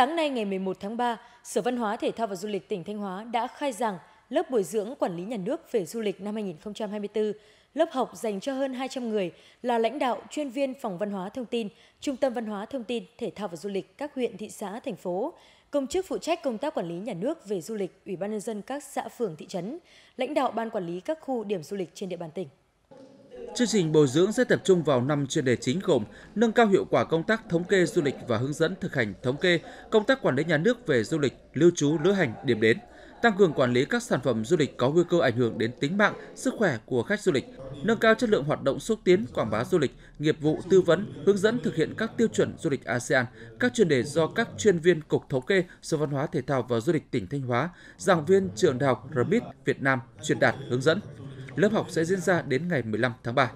Sáng nay ngày 11 tháng 3, Sở Văn hóa Thể thao và Du lịch tỉnh Thanh Hóa đã khai rằng lớp bồi dưỡng quản lý nhà nước về du lịch năm 2024. Lớp học dành cho hơn 200 người là lãnh đạo, chuyên viên phòng văn hóa thông tin, trung tâm văn hóa thông tin, thể thao và du lịch các huyện, thị xã, thành phố, công chức phụ trách công tác quản lý nhà nước về du lịch, ủy ban nhân dân các xã phường thị trấn, lãnh đạo ban quản lý các khu điểm du lịch trên địa bàn tỉnh. Chương trình bồi dưỡng sẽ tập trung vào 5 chuyên đề chính gồm nâng cao hiệu quả công tác thống kê du lịch và hướng dẫn thực hành thống kê, công tác quản lý nhà nước về du lịch, lưu trú, lữ hành, điểm đến, tăng cường quản lý các sản phẩm du lịch có nguy cơ ảnh hưởng đến tính mạng, sức khỏe của khách du lịch, nâng cao chất lượng hoạt động xúc tiến quảng bá du lịch, nghiệp vụ tư vấn, hướng dẫn thực hiện các tiêu chuẩn du lịch ASEAN, các chuyên đề do các chuyên viên Cục Thống kê, Sở Văn hóa Thể thao và Du lịch tỉnh Thanh Hóa, giảng viên trường Đại học RMIT Việt Nam truyền đạt hướng dẫn. Lớp học sẽ diễn ra đến ngày 15 tháng 3.